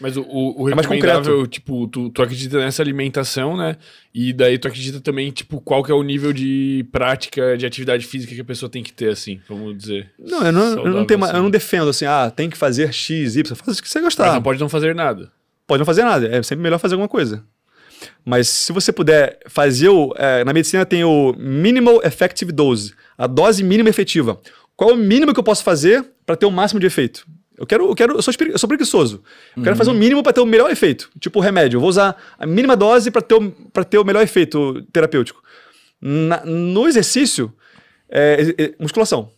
Mas o, o, o é tipo, tu, tu acredita nessa alimentação, né? E daí tu acredita também, tipo, qual que é o nível de prática de atividade física que a pessoa tem que ter, assim, vamos dizer. Não, eu não, saudável, eu não, tenho, assim. eu não defendo assim, ah, tem que fazer X, Y, faz o que você gostar. Mas não pode não fazer nada. Pode não fazer nada, é sempre melhor fazer alguma coisa. Mas se você puder fazer o. É, na medicina tem o minimal effective dose, a dose mínima efetiva. Qual é o mínimo que eu posso fazer para ter o máximo de efeito? Eu quero, eu quero, eu sou, eu sou preguiçoso. Eu uhum. quero fazer o mínimo para ter o melhor efeito. Tipo remédio, eu vou usar a mínima dose para ter, o, ter o melhor efeito terapêutico. Na, no exercício, é, é, musculação.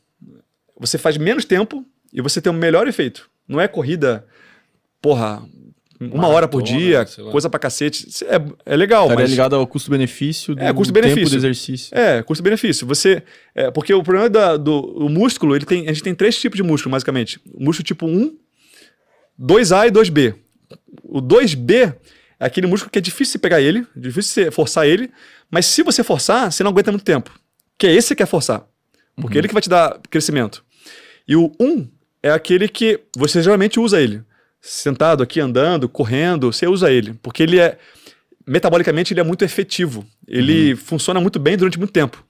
Você faz menos tempo e você tem o melhor efeito. Não é corrida, porra, uma Maratona, hora por dia, coisa pra cacete. É, é legal, Estaria mas... ligado ao custo-benefício é, do é, custo -benefício. tempo do exercício. É, custo-benefício. Você... É, porque o problema da, do músculo, ele tem, a gente tem três tipos de músculo, basicamente. O músculo tipo 1, 2A e 2B. O 2B é aquele músculo que é difícil pegar ele, difícil você forçar ele, mas se você forçar, você não aguenta muito tempo. Que é esse que quer forçar. Porque uhum. ele que vai te dar crescimento. E o 1 é aquele que você geralmente usa ele sentado aqui, andando, correndo, você usa ele, porque ele é metabolicamente ele é muito efetivo. Ele uhum. funciona muito bem durante muito tempo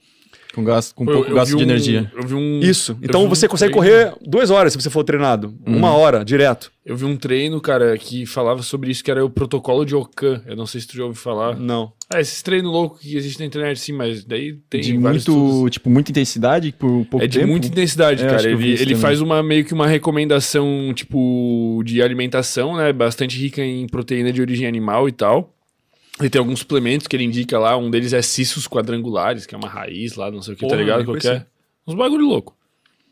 com, gasto, com pouco eu gasto de um, energia. Eu vi um, Isso. Então você um consegue treino. correr duas horas se você for treinado. Uhum. Uma hora, direto. Eu vi um treino, cara, que falava sobre isso, que era o protocolo de Okan. Eu não sei se tu já ouviu falar. Não. Ah, esses treinos loucos que existe na internet, sim, mas daí tem de muito, estudos. tipo, muita intensidade por pouco É de tempo. muita intensidade, é, cara. Ele, ele faz uma meio que uma recomendação, tipo, de alimentação, né? Bastante rica em proteína de origem animal e tal. Ele tem alguns suplementos que ele indica lá, um deles é cissos quadrangulares, que é uma raiz lá, não sei o que, tá Porra, tá ligado? Qualquer. Uns bagulho louco.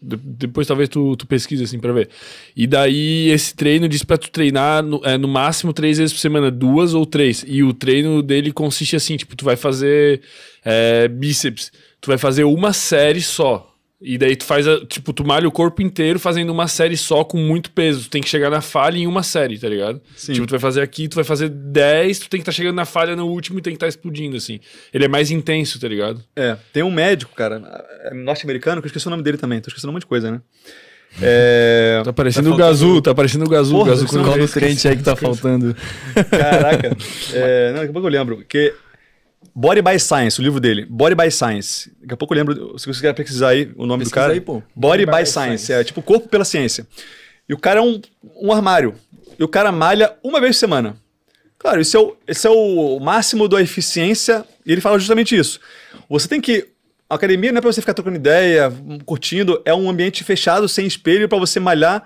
De depois talvez tu, tu pesquise assim pra ver. E daí esse treino diz pra tu treinar no, é, no máximo três vezes por semana, duas ou três. E o treino dele consiste assim: tipo, tu vai fazer é, bíceps, tu vai fazer uma série só e daí tu faz, a, tipo, tu malha o corpo inteiro fazendo uma série só com muito peso. Tu tem que chegar na falha em uma série, tá ligado? Sim. Tipo, tu vai fazer aqui, tu vai fazer 10, tu tem que estar tá chegando na falha no último e tem que estar tá explodindo, assim. Ele é mais intenso, tá ligado? É. Tem um médico, cara, é norte-americano, que eu esqueci o nome dele também. Tô esquecendo um monte de coisa, né? É... Tá parecendo tá o Gazu, tá parecendo o Gazu. Porra, é o Gazu com o crente aí que tá faltando. Caraca. é, não, daqui a pouco eu lembro. Porque Body by Science, o livro dele. Body by Science. Daqui a pouco eu lembro, se você quiser pesquisar aí o nome Pesquisa do cara. Aí, pô. Body, Body by, by Science. Science. É tipo corpo pela ciência. E o cara é um, um armário. E o cara malha uma vez por semana. Claro, isso é o, esse é o máximo da eficiência. E ele fala justamente isso. Você tem que. A academia não é pra você ficar trocando ideia, curtindo. É um ambiente fechado, sem espelho, para você malhar,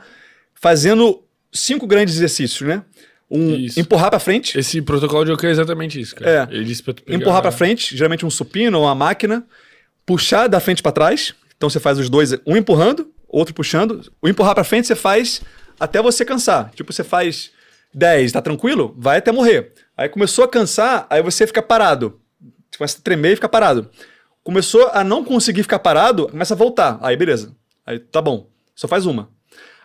fazendo cinco grandes exercícios, né? um isso. empurrar para frente. Esse protocolo de OK é exatamente isso, cara. É. Ele disse pra tu pegar... Empurrar para frente, geralmente um supino ou uma máquina, puxar da frente para trás. Então você faz os dois, um empurrando, outro puxando. O empurrar para frente você faz até você cansar. Tipo, você faz 10, tá tranquilo? Vai até morrer. Aí começou a cansar, aí você fica parado. Você começa a tremer e fica parado. Começou a não conseguir ficar parado, começa a voltar. Aí beleza. Aí tá bom. Só faz uma.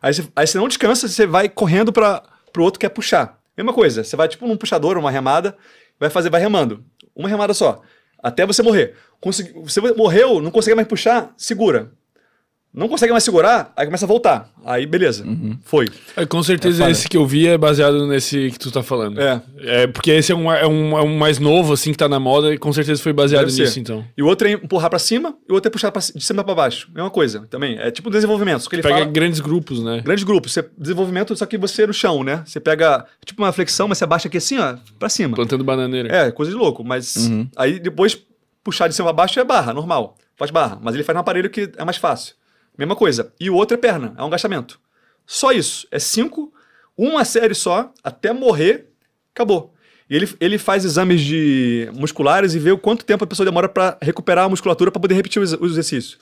Aí você, aí você não descansa, você vai correndo para pro outro que é puxar. Mesma coisa, você vai tipo num puxador, uma remada, vai fazer, vai remando. Uma remada só, até você morrer. Consegui, você morreu, não consegue mais puxar, segura não consegue mais segurar, aí começa a voltar. Aí, beleza, uhum. foi. É, com certeza é, esse que eu vi é baseado nesse que tu tá falando. É. é porque esse é um, é, um, é um mais novo, assim, que tá na moda, e com certeza foi baseado Deve nisso, ser. então. E o outro é empurrar para cima, e o outro é puxar pra, de cima para baixo. É uma coisa também. É tipo desenvolvimento, só que ele pega fala... grandes grupos, né? Grandes grupos. Você, desenvolvimento, só que você é no chão, né? Você pega, tipo uma flexão, mas você abaixa aqui assim, ó, pra cima. Plantando bananeira. É, coisa de louco, mas uhum. aí depois puxar de cima para baixo é barra, normal. Faz barra, mas ele faz no aparelho que é mais fácil mesma coisa. E o outro é perna, é um agachamento. Só isso, é cinco, uma série só, até morrer, acabou. E ele, ele faz exames de musculares e vê o quanto tempo a pessoa demora para recuperar a musculatura para poder repetir os, exercícios.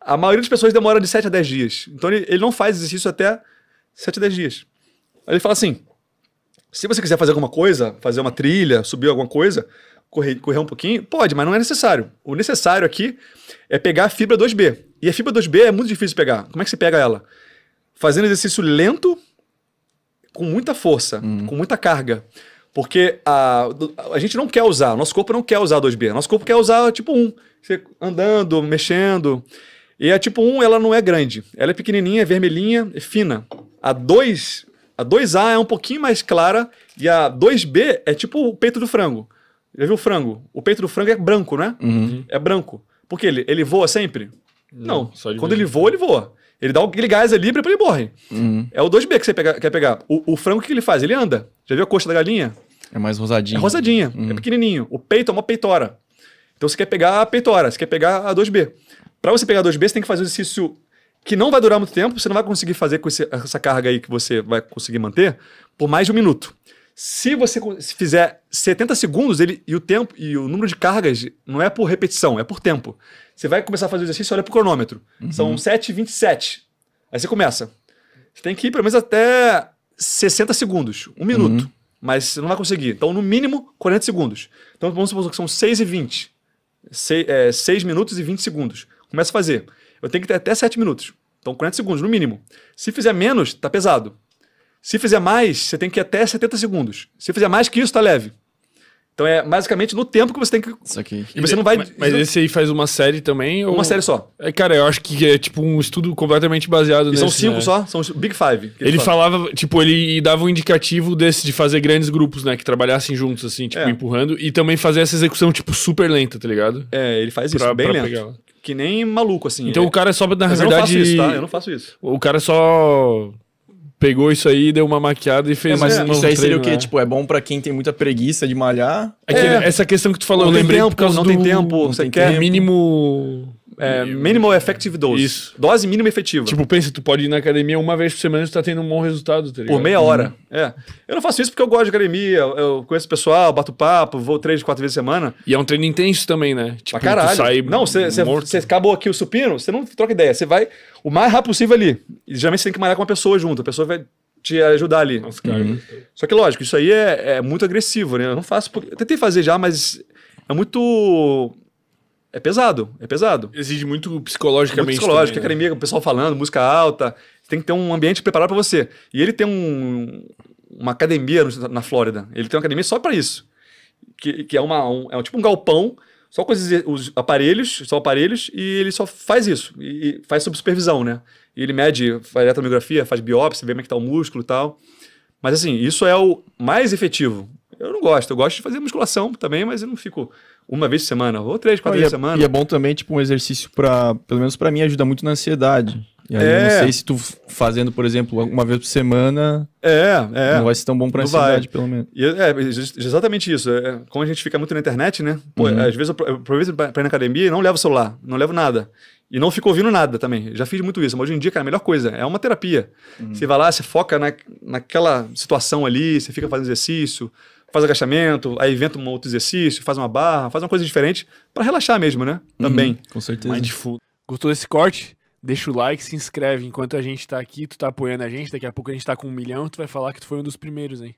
A maioria das pessoas demora de 7 a 10 dias. Então ele, ele não faz exercício até 7 a 10 dias. Aí ele fala assim: se você quiser fazer alguma coisa, fazer uma trilha, subir alguma coisa, correr, correr um pouquinho? Pode, mas não é necessário. O necessário aqui é pegar a fibra 2B. E a fibra 2B é muito difícil de pegar. Como é que você pega ela? Fazendo exercício lento, com muita força, hum. com muita carga. Porque a, a gente não quer usar, nosso corpo não quer usar 2B, nosso corpo quer usar tipo 1. Você andando, mexendo. E a tipo 1 ela não é grande, ela é pequenininha, é vermelhinha, e é fina. A 2, a 2A é um pouquinho mais clara e a 2B é tipo o peito do frango. Já viu o frango? O peito do frango é branco, né? Uhum. É branco. Por quê? Ele, ele voa sempre? Não. não. Quando ele voa, ele voa. Ele dá aquele gás ali pra ele morre. Uhum. É o 2B que você pega, quer pegar. O, o frango, o que ele faz? Ele anda. Já viu a coxa da galinha? É mais rosadinha. É rosadinha. Uhum. É pequenininho. O peito é uma peitora. Então você quer pegar a peitora, você quer pegar a 2B. Para você pegar a 2B, você tem que fazer um exercício que não vai durar muito tempo, você não vai conseguir fazer com esse, essa carga aí que você vai conseguir manter por mais de um minuto. Se você fizer 70 segundos, ele e o tempo e o número de cargas não é por repetição, é por tempo. Você vai começar a fazer o exercício, olha pro cronômetro. Uhum. São 7h27. Aí você começa. Você tem que ir pelo menos até 60 segundos, um uhum. minuto. Uhum. Mas você não vai conseguir. Então, no mínimo, 40 segundos. Então, vamos supor que são 6 e 20. 6, é, 6 minutos e 20 segundos. Começa a fazer. Eu tenho que ter até 7 minutos. Então, 40 segundos, no mínimo. Se fizer menos, tá pesado. Se fizer mais, você tem que ir até 70 segundos. Se fizer mais que isso, tá leve. Então é basicamente no tempo que você tem que. Isso aqui. E você não vai. Mas, mas esse aí faz uma série também? Ou... Uma série só. É, cara, eu acho que é tipo um estudo completamente baseado e São cinco né? só? São os Big Five. Ele, ele falava, tipo, ele dava um indicativo desse de fazer grandes grupos, né? Que trabalhassem juntos, assim, tipo, é. empurrando. E também fazer essa execução, tipo, super lenta, tá ligado? É, ele faz isso, pra, bem pra lento. Pegar. Que nem maluco, assim. Então é. o cara é só, na mas verdade. Eu não faço isso, tá? Eu não faço isso. O cara é só pegou isso aí, deu uma maquiada e fez é, mas um isso aí treino, seria o quê? Né? Tipo, é bom para quem tem muita preguiça de malhar? É, é. essa questão que tu falou, não eu lembrei tempo, por causa não do... tem tempo, não você tem quer tempo. mínimo é, minimal effective dose. Isso. Dose mínima efetiva. Tipo, pensa, tu pode ir na academia uma vez por semana e tu tá tendo um bom resultado, tá Por meia hora. Uhum. É. Eu não faço isso porque eu gosto de academia, eu conheço o pessoal, bato papo, vou três, quatro vezes por semana. E é um treino intenso também, né? Tipo, pra caralho. sai não, você acabou aqui o supino, você não troca ideia. Você vai o mais rápido possível ali. E geralmente você tem que malhar com uma pessoa junto, a pessoa vai te ajudar ali. Nossa, cara. Uhum. Só que lógico, isso aí é, é muito agressivo, né? Eu não faço porque... Eu tentei fazer já, mas é muito é pesado, é pesado. Exige muito psicologicamente. Muito psicológico, também, né? academia, o pessoal falando, música alta. Tem que ter um ambiente preparado para você. E ele tem um, uma academia na Flórida. Ele tem uma academia só para isso. Que, que é, uma, um, é tipo um galpão, só com os, os, aparelhos, só aparelhos, e ele só faz isso. E, e faz sob supervisão, né? E ele mede, faz eletromiografia, faz biópsia, vê como é que tá o músculo e tal. Mas assim, isso é o mais efetivo gosto. Eu gosto de fazer musculação também, mas eu não fico uma vez por semana, ou três, quatro ah, vezes é por é, semana. E é bom também, tipo, um exercício para, pelo menos para mim, ajuda muito na ansiedade. E aí, é. não sei se tu fazendo, por exemplo, uma vez por semana. É, é. Não vai ser tão bom pra ansiedade, vai. pelo menos. E, é, exatamente isso. É, como a gente fica muito na internet, né? Pô, uhum. Às vezes eu, eu aproveito pra ir na academia e não levo celular, não levo nada. E não fico ouvindo nada também. Já fiz muito isso. Mas hoje em dia, cara, é a melhor coisa é uma terapia. Uhum. Você vai lá, você foca na, naquela situação ali, você fica fazendo exercício, faz agachamento, aí inventa um outro exercício, faz uma barra, faz uma coisa diferente para relaxar mesmo, né? Uhum, Também. Uhum, com certeza. Mindful. Gostou desse corte? Deixa o like, se inscreve. Enquanto a gente tá aqui, tu tá apoiando a gente. Daqui a pouco a gente tá com um milhão, tu vai falar que tu foi um dos primeiros, hein?